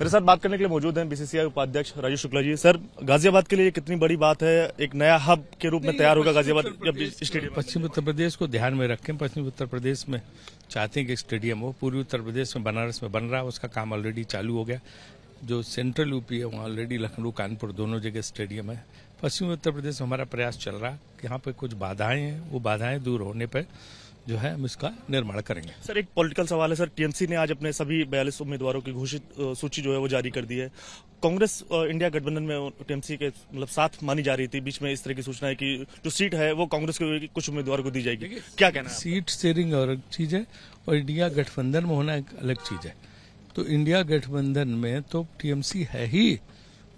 मेरे साथ बात करने के लिए मौजूद हैं बीसीसीआई उपाध्यक्ष राजू शुक्ला जी सर गाजियाबाद के लिए कितनी बड़ी बात है एक नया हब के रूप में तैयार होगा गाजियाबाद स्टेडियम पश्चिम उत्तर प्रदेश को ध्यान में रखें पश्चिम उत्तर प्रदेश में चाहते हैं कि स्टेडियम हो पूर्वी उत्तर प्रदेश में बनारस में बन रहा है उसका काम ऑलरेडी चालू हो गया जो सेंट्रल यूपी है वहाँ ऑलरेडी लखनऊ कानपुर दोनों जगह स्टेडियम है पश्चिमी उत्तर प्रदेश में हमारा प्रयास चल रहा है यहाँ पर कुछ बाधाएं हैं वो बाधाएं दूर होने पर जो है हम इसका निर्माण करेंगे सर एक पॉलिटिकल सवाल है सर टीएमसी ने आज अपने सभी बयालीस उम्मीदवारों की घोषित सूची जो है वो जारी कर दी है कांग्रेस इंडिया गठबंधन में टीएमसी के मतलब साथ मानी जा रही थी बीच में इस तरह की सूचना है कि जो सीट है वो कांग्रेस के कुछ उम्मीदवार को दी जाएगी क्या कहना है सीट शेयरिंग अलग चीज है और इंडिया गठबंधन में होना एक अलग चीज है तो इंडिया गठबंधन में तो टीएमसी है ही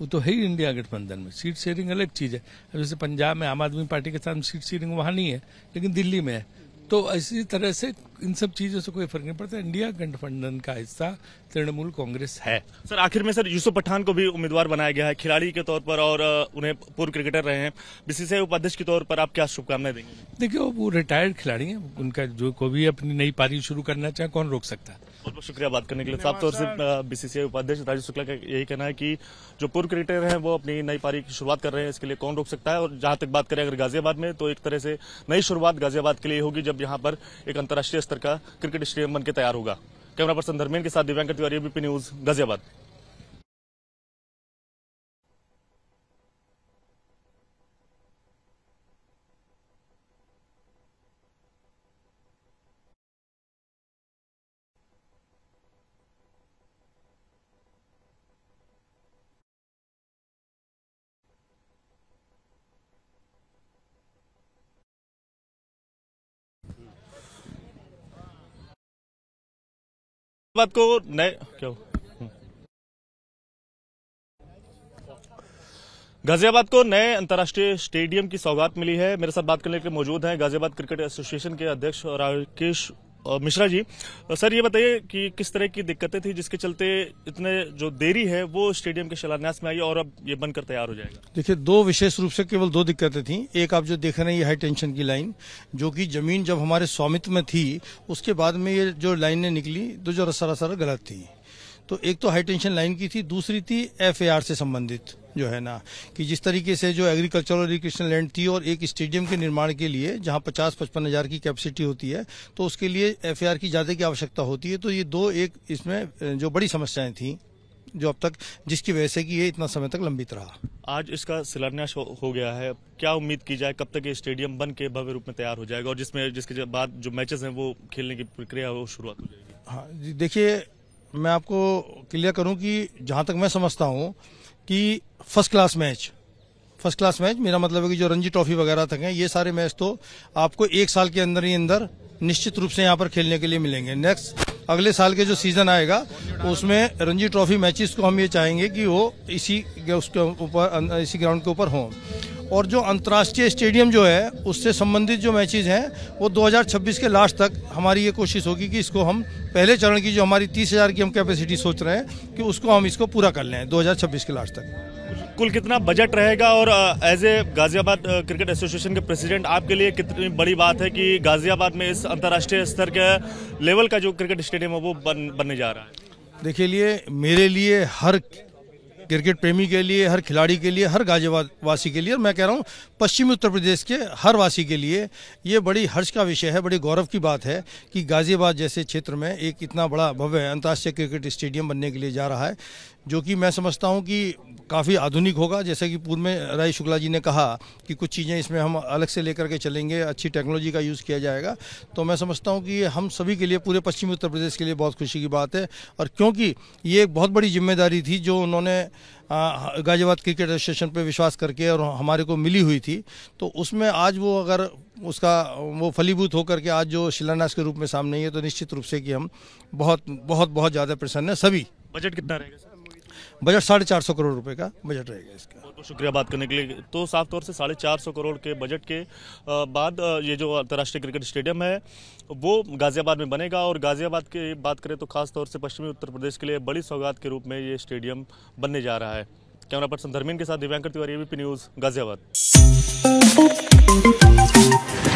वो तो है ही इंडिया गठबंधन में सीट शेयरिंग अलग चीज है जैसे पंजाब में आम आदमी पार्टी के साथ सीट शेयरिंग वहां नहीं है लेकिन दिल्ली में है तो इसी तरह से इन सब चीजों से कोई फर्क नहीं पड़ता इंडिया गठबंधन का हिस्सा तृणमूल कांग्रेस है सर आखिर में सर यूसुफ पठान को भी उम्मीदवार बनाया गया है खिलाड़ी के तौर पर और उन्हें पूर्व क्रिकेटर रहे हैं बीसीसीआई उपाध्यक्ष के तौर पर आप क्या शुभकामनाएं देंगे देखिये वो रिटायर्ड खिलाड़ी है उनका जो को भी अपनी नई पारी शुरू करना चाहे कौन रोक सकता है बहुत बहुत शुक्रिया बात करने के लिए साफ तौर से बीसीसीआई उपाध्यक्ष राजीव शुक्ला का यही कहना है कि जो पूर्व क्रिकेटर हैं वो अपनी नई पारी की शुरुआत कर रहे हैं इसके लिए कौन रोक सकता है और जहां तक बात करें अगर गाजियाबाद में तो एक तरह से नई शुरुआत गाजियाबाद के लिए होगी जब यहाँ पर एक अंतर्राष्ट्रीय स्तर का क्रिकेट स्टेडियम बनकर तैयार होगा कैमरा पर्सन धर्मेन के साथ दिव्यांग तिवारी एबीपी न्यूज गाजियाबाद बात को नए क्या गाजियाबाद को नए अंतर्राष्ट्रीय स्टेडियम की सौगात मिली है मेरे साथ बात करने के लिए मौजूद हैं गाजियाबाद क्रिकेट एसोसिएशन के अध्यक्ष राकेश मिश्रा जी सर ये बताइए कि किस तरह की दिक्कतें थी जिसके चलते इतने जो देरी है वो स्टेडियम के शिलान्यास में आई और अब ये बनकर तैयार हो जाएगा देखिए दो विशेष रूप से केवल दो दिक्कतें थी एक आप जो देख रहे हैं ये हाई टेंशन की लाइन जो कि जमीन जब हमारे स्वामित्व में थी उसके बाद में ये जो लाइने निकली तो जो सरासर गलत थी तो एक तो हाई टेंशन लाइन की थी दूसरी थी एफ से संबंधित जो है ना कि जिस तरीके से जो एग्रीकल्चर और एजुकेशन लैंड थी और एक स्टेडियम के निर्माण के लिए जहां पचास पचपन हजार की कैपेसिटी होती है तो उसके लिए एफआईआर की ज्यादा की आवश्यकता होती है तो ये दो एक इसमें जो बड़ी समस्याएं थी जो अब तक जिसकी वजह से कि ये इतना समय तक लंबित रहा आज इसका शिलान्यास हो, हो गया है क्या उम्मीद की जाए कब तक ये स्टेडियम बन के भव्य रूप में तैयार हो जाएगा और जिसमें जिसके बाद जो मैचेस हैं वो खेलने की प्रक्रिया वो शुरुआत हो जाएगी हाँ देखिए मैं आपको क्लियर करूं कि जहां तक मैं समझता हूं कि first class match first class match मेरा मतलब है कि जो रणजी ट्रॉफी वगैरह तक हैं ये सारे मैच तो आपको एक साल के अंदर ही अंदर निश्चित रूप से यहाँ पर खेलने के लिए मिलेंगे नेक्स्ट अगले साल के जो सीजन आएगा उसमें रणजी ट्रॉफी मैचेस को हम ये चाहेंगे कि वो इसी उसके ऊपर इसी ग्राउंड के ऊपर हों और जो अंतर्राष्ट्रीय स्टेडियम जो है उससे संबंधित जो मैचेज हैं वो 2026 के लास्ट तक हमारी ये कोशिश होगी कि इसको हम पहले चरण की जो हमारी तीस हज़ार की हम कैपेसिटी सोच रहे हैं कि उसको हम इसको पूरा कर लें 2026 के लास्ट तक कुल कितना बजट रहेगा और as a Ghaziabad cricket association के प्रेसिडेंट आपके लिए कितनी बड़ी बात है कि गाज़ियाबाद में इस अंतर्राष्ट्रीय स्तर के लेवल का जो क्रिकेट स्टेडियम है वो बन, बनने जा रहा है देखिए लिए मेरे लिए हर क्रिकेट प्रेमी के लिए हर खिलाड़ी के लिए हर गाजियाबादवासी के लिए और मैं कह रहा हूँ पश्चिमी उत्तर प्रदेश के हर वासी के लिए ये बड़ी हर्ष का विषय है बड़ी गौरव की बात है कि गाजियाबाद जैसे क्षेत्र में एक इतना बड़ा भव्य अंतर्राष्ट्रीय क्रिकेट स्टेडियम बनने के लिए जा रहा है जो कि मैं समझता हूँ कि काफ़ी आधुनिक होगा जैसे कि पूर्व में राय शुक्ला जी ने कहा कि कुछ चीज़ें इसमें हम अलग से लेकर के चलेंगे अच्छी टेक्नोलॉजी का यूज़ किया जाएगा तो मैं समझता हूँ कि ये हम सभी के लिए पूरे पश्चिमी उत्तर प्रदेश के लिए बहुत खुशी की बात है और क्योंकि ये एक बहुत बड़ी जिम्मेदारी थी जो उन्होंने गाजियाबाद क्रिकेट एसोसिएशन पे विश्वास करके और हमारे को मिली हुई थी तो उसमें आज वो अगर उसका वो फलीभूत होकर के आज जो शिलान्यास के रूप में सामने है तो निश्चित रूप से कि हम बहुत बहुत बहुत ज़्यादा प्रसन्न है सभी बजट कितना रहेगा बजट साढ़े चार सौ करोड़ रुपए का बजट रहेगा इसका बहुत बहुत शुक्रिया बात करने के लिए तो साफ तौर से साढ़े चार सौ करोड़ के बजट के बाद ये जो अंतर्राष्ट्रीय क्रिकेट स्टेडियम है वो गाजियाबाद में बनेगा और गाजियाबाद की बात करें तो खासतौर से पश्चिमी उत्तर प्रदेश के लिए बड़ी सौगात के रूप में ये स्टेडियम बनने जा रहा है कैमरा पर्सन धर्मेंद्र के साथ दिव्यांकर तिवारी एबीपी न्यूज़ गाजियाबाद